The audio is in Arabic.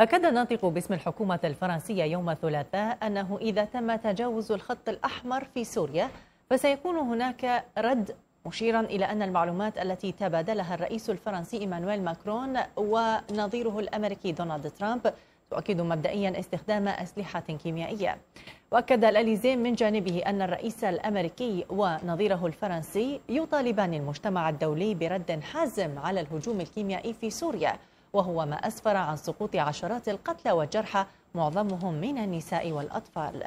أكد الناطق باسم الحكومة الفرنسية يوم الثلاثاء أنه إذا تم تجاوز الخط الأحمر في سوريا فسيكون هناك رد مشيرا إلى أن المعلومات التي تبادلها الرئيس الفرنسي إيمانويل ماكرون ونظيره الأمريكي دونالد ترامب تؤكد مبدئيا استخدام أسلحة كيميائية وأكد الأليزي من جانبه أن الرئيس الأمريكي ونظيره الفرنسي يطالبان المجتمع الدولي برد حازم على الهجوم الكيميائي في سوريا وهو ما أسفر عن سقوط عشرات القتلى والجرحى معظمهم من النساء والأطفال